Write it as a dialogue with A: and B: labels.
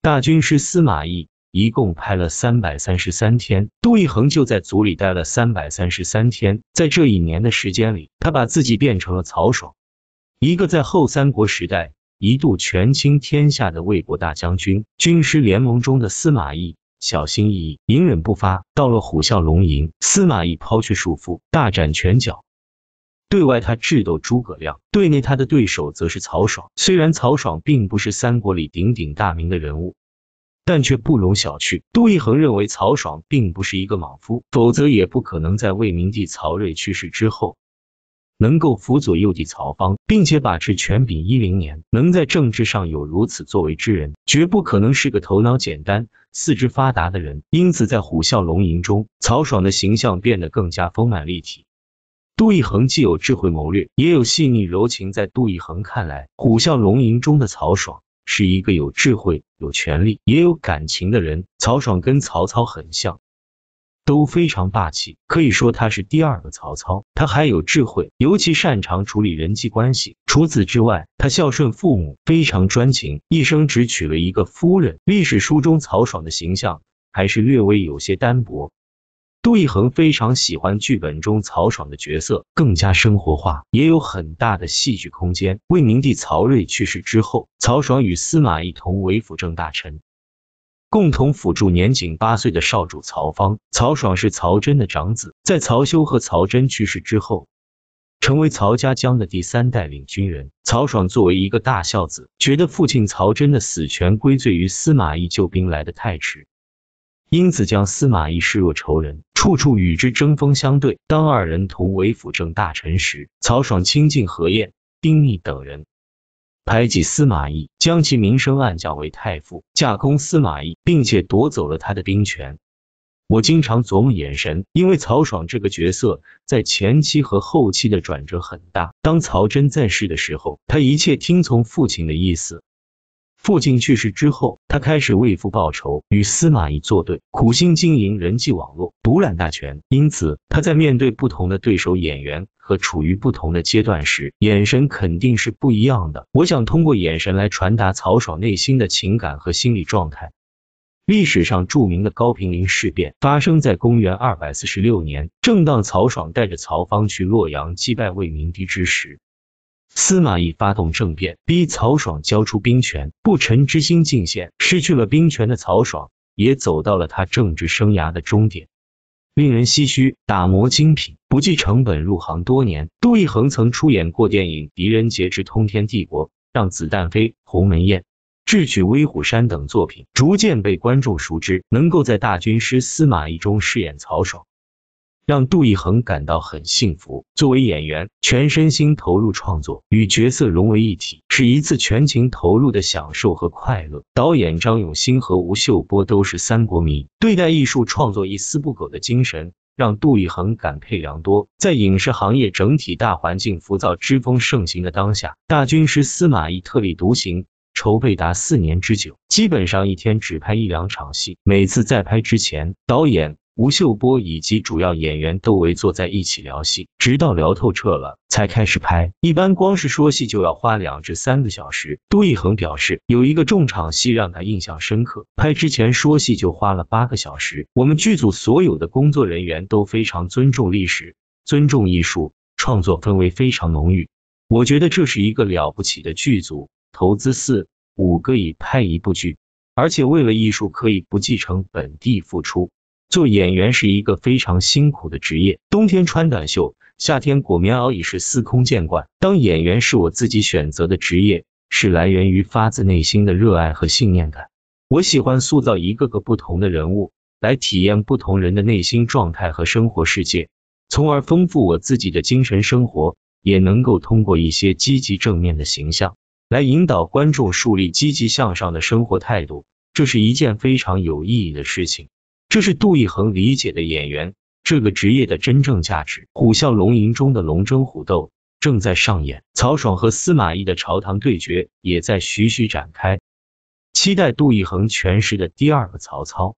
A: 大军师司马懿一共拍了三百三十三天，杜一恒就在组里待了三百三十三天。在这一年的时间里，他把自己变成了曹爽，一个在后三国时代一度权倾天下的魏国大将军。军师联盟中的司马懿小心翼翼，隐忍不发，到了虎啸龙吟，司马懿抛去束缚，大展拳脚。对外他智斗诸葛亮，对内他的对手则是曹爽。虽然曹爽并不是三国里鼎鼎大名的人物，但却不容小觑。杜奕恒认为曹爽并不是一个莽夫，否则也不可能在魏明帝曹睿去世之后，能够辅佐幼帝曹芳，并且把持权柄一零年，能在政治上有如此作为之人，绝不可能是个头脑简单、四肢发达的人。因此，在虎啸龙吟中，曹爽的形象变得更加丰满立体。杜奕恒既有智慧谋略，也有细腻柔情。在杜奕恒看来，《虎啸龙吟》中的曹爽是一个有智慧、有权力，也有感情的人。曹爽跟曹操很像，都非常霸气，可以说他是第二个曹操。他还有智慧，尤其擅长处理人际关系。除此之外，他孝顺父母，非常专情，一生只娶了一个夫人。历史书中曹爽的形象还是略微有些单薄。杜奕衡非常喜欢剧本中曹爽的角色，更加生活化，也有很大的戏剧空间。魏明帝曹睿去世之后，曹爽与司马懿同为辅政大臣，共同辅助年仅八岁的少主曹芳。曹爽是曹真的长子，在曹休和曹真去世之后，成为曹家将的第三代领军人。曹爽作为一个大孝子，觉得父亲曹真的死权归罪于司马懿救兵来的太迟。因此将司马懿视若仇人，处处与之针锋相对。当二人同为辅政大臣时，曹爽亲近何晏、丁义等人，排挤司马懿，将其名声暗降为太傅，架空司马懿，并且夺走了他的兵权。我经常琢磨眼神，因为曹爽这个角色在前期和后期的转折很大。当曹真在世的时候，他一切听从父亲的意思。父亲去世之后，他开始为父报仇，与司马懿作对，苦心经营人际网络，独揽大权。因此，他在面对不同的对手、演员和处于不同的阶段时，眼神肯定是不一样的。我想通过眼神来传达曹爽内心的情感和心理状态。历史上著名的高平陵事变发生在公元二百四十六年，正当曹爽带着曹芳去洛阳击败魏明帝之时。司马懿发动政变，逼曹爽交出兵权，不臣之心尽现。失去了兵权的曹爽，也走到了他政治生涯的终点，令人唏嘘。打磨精品，不计成本入行多年，杜奕衡曾出演过电影《狄仁杰之通天帝国》、《让子弹飞》、《鸿门宴》、《智取威虎山》等作品，逐渐被观众熟知。能够在《大军师司马懿》中饰演曹爽。让杜奕衡感到很幸福。作为演员，全身心投入创作，与角色融为一体，是一次全情投入的享受和快乐。导演张永新和吴秀波都是三国迷，对待艺术创作一丝不苟的精神，让杜奕衡感佩良多。在影视行业整体大环境浮躁之风盛行的当下，大军师司马懿特立独行，筹备达四年之久，基本上一天只拍一两场戏，每次在拍之前，导演。吴秀波以及主要演员都围坐在一起聊戏，直到聊透彻了才开始拍。一般光是说戏就要花两至三个小时。杜奕恒表示，有一个重场戏让他印象深刻，拍之前说戏就花了八个小时。我们剧组所有的工作人员都非常尊重历史，尊重艺术，创作氛围非常浓郁。我觉得这是一个了不起的剧组，投资四五个亿拍一部剧，而且为了艺术可以不计成本地付出。做演员是一个非常辛苦的职业，冬天穿短袖，夏天裹棉袄已是司空见惯。当演员是我自己选择的职业，是来源于发自内心的热爱和信念感。我喜欢塑造一个个不同的人物，来体验不同人的内心状态和生活世界，从而丰富我自己的精神生活，也能够通过一些积极正面的形象，来引导观众树立积极向上的生活态度。这是一件非常有意义的事情。这是杜奕衡理解的演员这个职业的真正价值。虎啸龙吟中的龙争虎斗正在上演，曹爽和司马懿的朝堂对决也在徐徐展开。期待杜奕衡诠释的第二个曹操。